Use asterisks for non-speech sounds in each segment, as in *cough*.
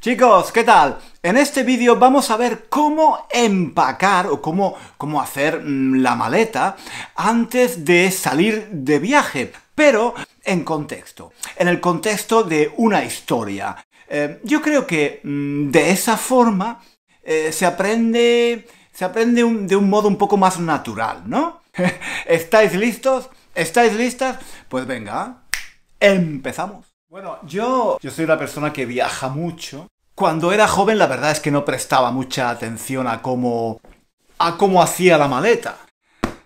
Chicos, ¿qué tal? En este vídeo vamos a ver cómo empacar o cómo, cómo hacer mm, la maleta antes de salir de viaje, pero en contexto, en el contexto de una historia. Eh, yo creo que mm, de esa forma eh, se aprende, se aprende de un modo un poco más natural, ¿no? *laughs* ¿Estáis listos? ¿Estáis listas? Pues venga, empezamos. Bueno, yo, yo soy una persona que viaja mucho. Cuando era joven, la verdad es que no prestaba mucha atención a cómo, a cómo hacía la maleta.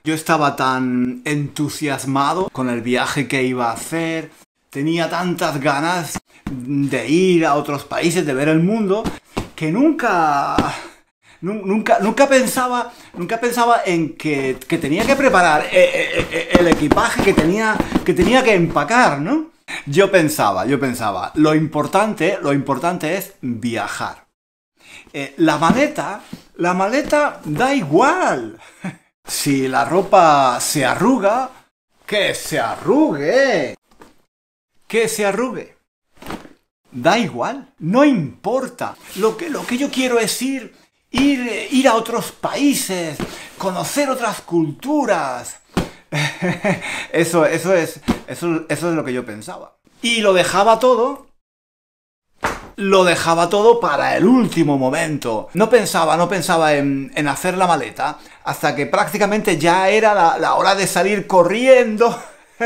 Yo estaba tan entusiasmado con el viaje que iba a hacer, tenía tantas ganas de ir a otros países, de ver el mundo, que nunca, nunca, nunca pensaba, nunca pensaba en que, que tenía que preparar eh, eh, eh, el, equipaje, que tenía, que tenía que empacar, ¿no? Yo pensaba, yo pensaba, lo importante, lo importante es viajar. Eh, la maleta, la maleta da igual. *laughs* Si la ropa se arruga, que se arrugue. Que se arrugue. Da igual, no importa. Lo que, lo que yo quiero es ir, ir eh, a otros países, conocer otras culturas, *laughs* eso, eso es, eso, es lo que yo pensaba. Y lo dejaba todo lo dejaba todo para el último momento. No pensaba, no pensaba en, hacer la maleta hasta que prácticamente ya era la, hora de salir corriendo. *laughs*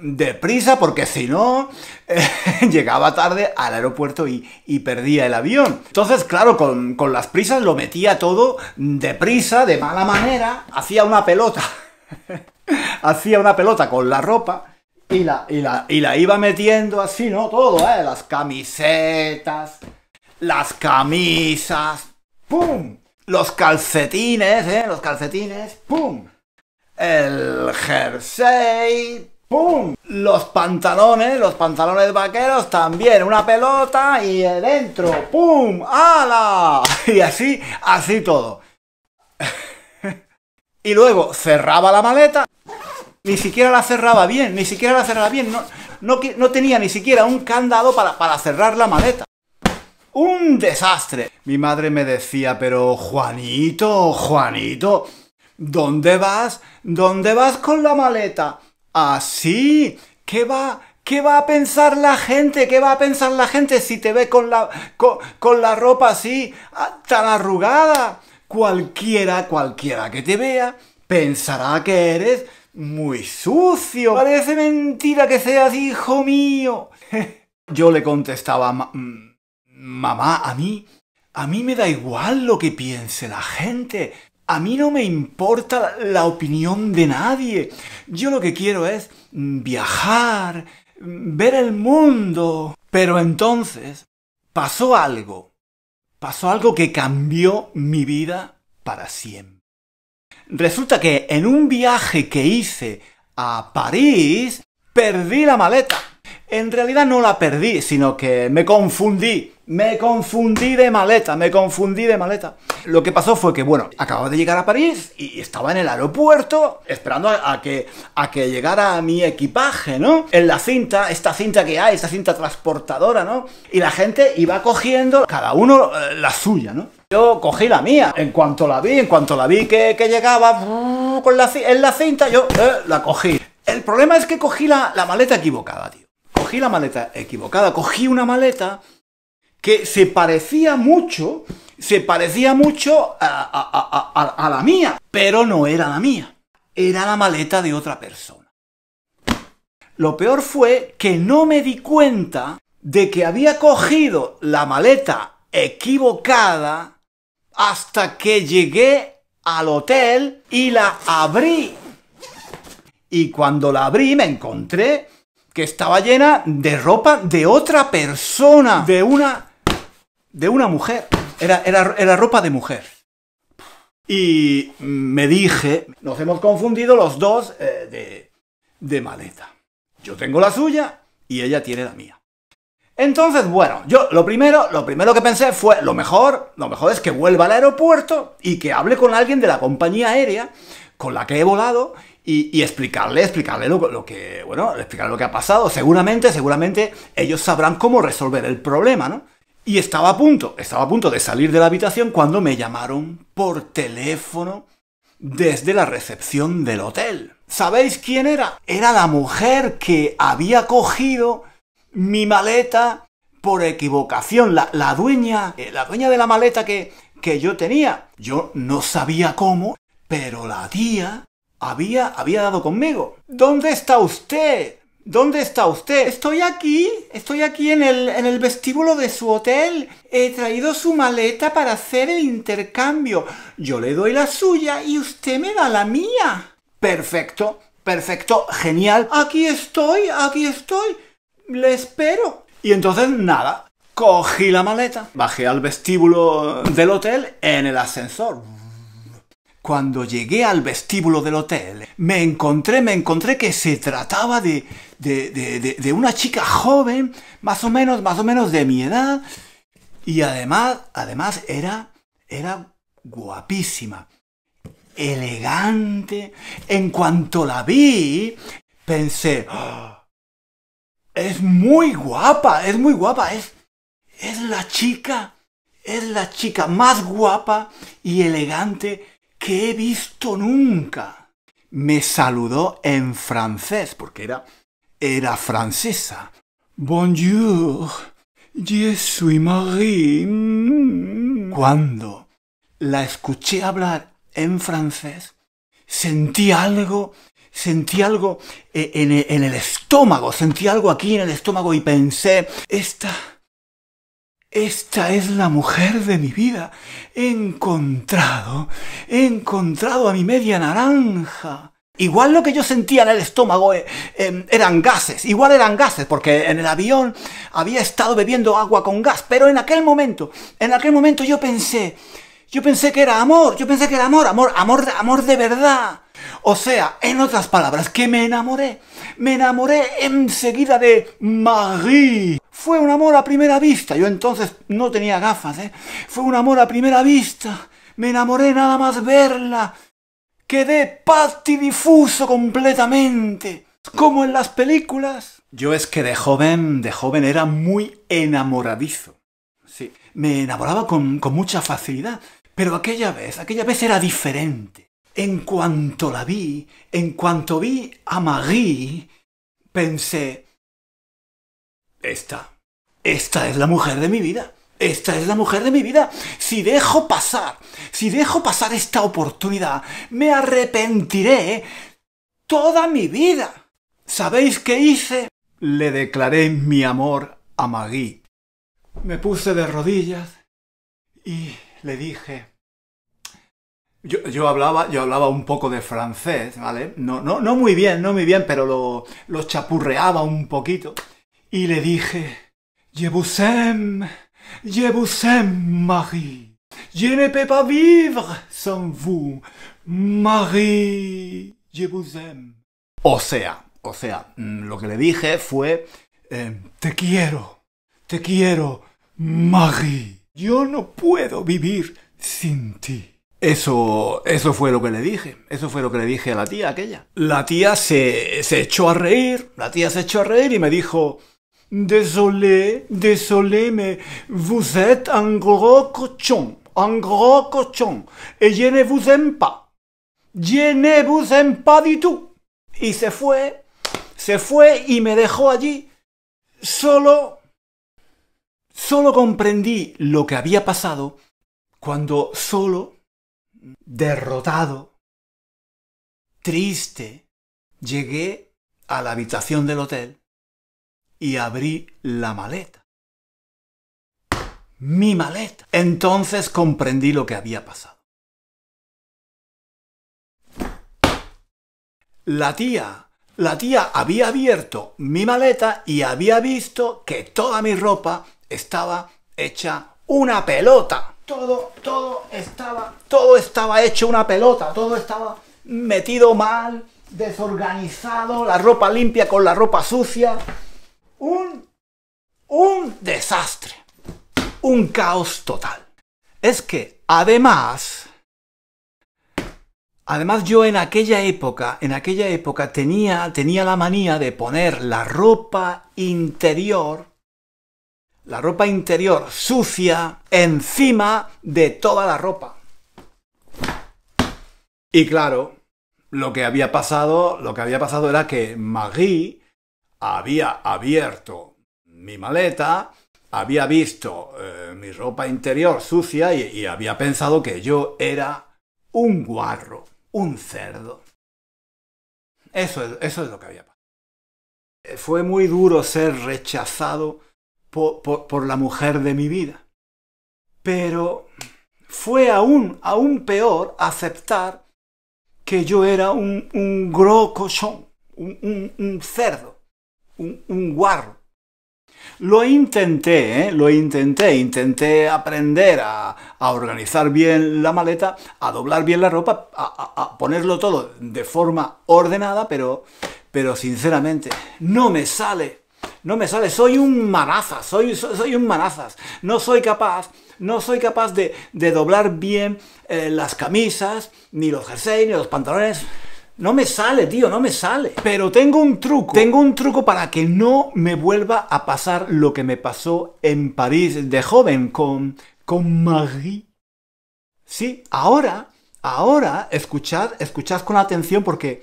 de prisa porque si no, *laughs* llegaba tarde al aeropuerto y, perdía el avión. Entonces, claro, con, con las prisas lo metía todo deprisa, de mala manera, hacía una pelota hacía una pelota con la ropa y la, y la, iba metiendo así, ¿no? Todo, ¿eh? Las camisetas, las camisas, ¡pum! Los calcetines, ¿eh? Los calcetines, ¡pum! El jersey, ¡pum! Los pantalones, los pantalones vaqueros también, una pelota y dentro, ¡pum! ¡Hala! *laughs* Y así, así todo y luego cerraba la maleta, ni siquiera la cerraba bien, ni siquiera la cerraba bien, no, tenía ni siquiera un candado para, cerrar la maleta. ¡Un desastre! Mi madre me decía, pero Juanito, Juanito, ¿dónde vas? ¿Dónde vas con la maleta? Así, ¿qué va? ¿Qué va a pensar la gente? ¿Qué va a pensar la gente si te ve con la, con la ropa así, ah, tan arrugada? cualquiera, cualquiera que te vea, pensará que eres muy sucio. Parece mentira que seas hijo mío. *laughs* Yo le contestaba, mm, mamá, a mí, a mí me da igual lo que piense la gente. A mí no me importa la opinión de nadie. Yo lo que quiero es viajar, ver el mundo. Pero entonces pasó algo pasó algo que cambió mi vida para siempre. Resulta que en un viaje que hice a París, perdí la maleta. En realidad no la perdí, sino que me confundí me confundí de maleta, me confundí de maleta. Lo que pasó fue que, bueno, acababa de llegar a París y estaba en el aeropuerto esperando a, que, a que llegara mi equipaje, ¿no? En la cinta, esta cinta que hay, esta cinta transportadora, ¿no? Y la gente iba cogiendo cada uno eh, la suya, ¿no? Yo cogí la mía. En cuanto la vi, en cuanto la vi que, llegaba con la, en la cinta, yo eh, la cogí. El problema es que cogí la, la maleta equivocada, tío. Cogí la maleta equivocada, cogí una maleta que se parecía mucho, se parecía mucho a, la mía, pero no era la mía, era la maleta de otra persona. Lo peor fue que no me di cuenta de que había cogido la maleta equivocada hasta que llegué al hotel y la abrí. Y cuando la abrí me encontré que estaba llena de ropa de otra persona, de una de una mujer. Era, era, era ropa de mujer. Y me dije, nos hemos confundido los dos eh, de, de maleta. Yo tengo la suya y ella tiene la mía. Entonces, bueno, yo lo primero, lo primero que pensé fue, lo mejor, lo mejor es que vuelva al aeropuerto y que hable con alguien de la compañía aérea con la que he volado y, explicarle, explicarle lo, lo, que, bueno, explicarle lo que ha pasado. Seguramente, seguramente ellos sabrán cómo resolver el problema, ¿no? Y estaba a punto, estaba a punto de salir de la habitación cuando me llamaron por teléfono desde la recepción del hotel. ¿Sabéis quién era? Era la mujer que había cogido mi maleta por equivocación, la, dueña, eh, la dueña de la maleta que, que yo tenía. Yo no sabía cómo, pero la tía había, había dado conmigo. ¿Dónde está usted? ¿Dónde está usted? Estoy aquí, estoy aquí en el, vestíbulo de su hotel. He traído su maleta para hacer el intercambio. Yo le doy la suya y usted me da la mía. Perfecto, perfecto, genial. Aquí estoy, aquí estoy. Le espero. Y entonces nada, cogí la maleta, bajé al vestíbulo del hotel en el ascensor. Cuando llegué al vestíbulo del hotel, me encontré, me encontré que se trataba de, de, de, de una chica joven, más o menos, más o menos de mi edad, y además, además era, era guapísima, elegante. En cuanto la vi, pensé, oh, es muy guapa, es muy guapa, es, es la chica, es la chica más guapa y elegante que he visto nunca. Me saludó en francés, porque era, era francesa. Bonjour, je suis Marie. Cuando la escuché hablar en francés, sentí algo, sentí algo e, en el estómago, sentí algo aquí en el estómago y pensé, esta esta es la mujer de mi vida. He encontrado, he encontrado a mi media naranja. Igual lo que yo sentía en el estómago eh, em, eran gases, igual eran gases, porque en el avión había estado bebiendo agua con gas, pero en aquel momento, en aquel momento yo pensé, yo pensé que era amor, yo pensé que era amor, amor, amor, amor de verdad. O sea, en otras palabras, que me enamoré. Me enamoré enseguida de Marie. Fue un amor a primera vista. Yo entonces no tenía gafas, ¿eh? Fue un amor a primera vista. Me enamoré nada más verla. Quedé patidifuso completamente. Como en las películas. Yo es que de joven, de joven era muy enamoradizo. Sí, me enamoraba con mucha facilidad. Pero aquella vez, aquella vez era diferente. En cuanto la vi, en cuanto vi a Magui, pensé, esta, esta es la mujer de mi vida. Esta es la mujer de mi vida. Si dejo pasar, si dejo pasar esta oportunidad, me arrepentiré toda mi vida. ¿Sabéis qué hice? Le declaré mi amor a Magui. Me puse de rodillas y le dije, yo, yo, hablaba, yo hablaba un poco de francés, ¿vale? No, no, no muy bien, no muy bien, pero lo, chapurreaba un poquito. Y le dije, Je vous aime, je vous aime, Marie. Je ne peux pas vivre sans vous, Marie. Je vous aime. O sea, o sea, mm, lo que le dije fue, eh, te quiero, te quiero, Marie. Yo no puedo vivir sin ti. Eso, eso fue lo que le dije, eso fue lo que le dije a la tía aquella. La tía se, se echó a reír, la tía se echó a reír y me dijo, Désolé, désolé, mais vous êtes un gros cochon, un gros cochon, et je ne vous aime pas. Je ne vous aime pas du tout. Y se fue, se fue y me dejó allí. Solo, solo comprendí lo que había pasado cuando solo derrotado, triste, llegué a la habitación del hotel y abrí la maleta. Mi maleta. Entonces comprendí lo que había pasado. La tía, la tía había abierto mi maleta y había visto que toda mi ropa estaba hecha una pelota todo, todo estaba, todo estaba hecho una pelota, todo estaba metido mal, desorganizado, la ropa limpia con la ropa sucia. Un, un desastre, un caos total. Es que además, además yo en aquella época, en aquella época tenía, tenía la manía de poner la ropa interior la ropa interior sucia encima de toda la ropa. Y claro, lo que había pasado, lo que había pasado era que Marie había abierto mi maleta, había visto eh, mi ropa interior sucia y, había pensado que yo era un guarro, un cerdo. Eso es, eso es lo que había pasado. Fue muy duro ser rechazado por, la mujer de mi vida. Pero fue aún, aún peor aceptar que yo era un, un gros cochón, un, un, cerdo, un, guarro. Lo intenté, ¿eh? lo intenté, intenté aprender a, organizar bien la maleta, a doblar bien la ropa, a, a ponerlo todo de forma ordenada, pero, pero sinceramente no me sale no me sale, soy un manazas, soy, soy, un manazas. No soy capaz, no soy capaz de, doblar bien eh, las camisas, ni los jerseys, ni los pantalones. No me sale, tío, no me sale. Pero tengo un truco. Tengo un truco para que no me vuelva a pasar lo que me pasó en París de joven con, con Marie. Sí, ahora, ahora, escuchad, escuchad con atención porque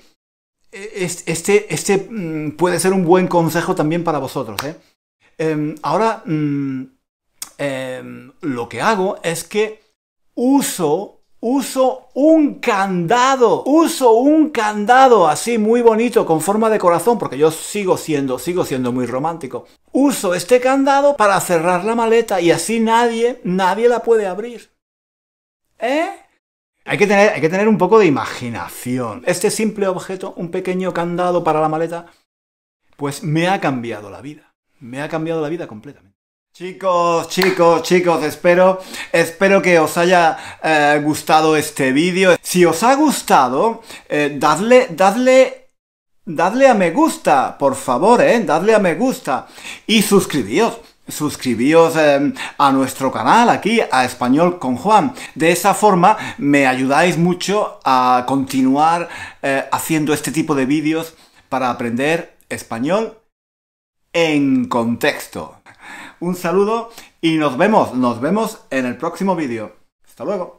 este, este mm, puede ser un buen consejo también para vosotros. ¿eh? Em, ahora, mm, em, lo que hago es que uso, uso un candado, uso un candado así muy bonito con forma de corazón, porque yo sigo siendo, sigo siendo muy romántico. Uso este candado para cerrar la maleta y así nadie, nadie la puede abrir. ¿Eh? Hay que, tener, hay que tener un poco de imaginación. Este simple objeto, un pequeño candado para la maleta, pues me ha cambiado la vida. Me ha cambiado la vida completamente. Chicos, chicos, chicos, espero, espero que os haya eh, gustado este vídeo. Si os ha gustado, eh, dadle, a me gusta, por favor, eh, dadle a me gusta y suscribíos. Suscribíos em, a nuestro canal aquí, a Español con Juan. De esa forma me ayudáis mucho a continuar eh, haciendo este tipo de vídeos para aprender español en contexto. Un saludo y nos vemos, nos vemos en el próximo vídeo. Hasta luego.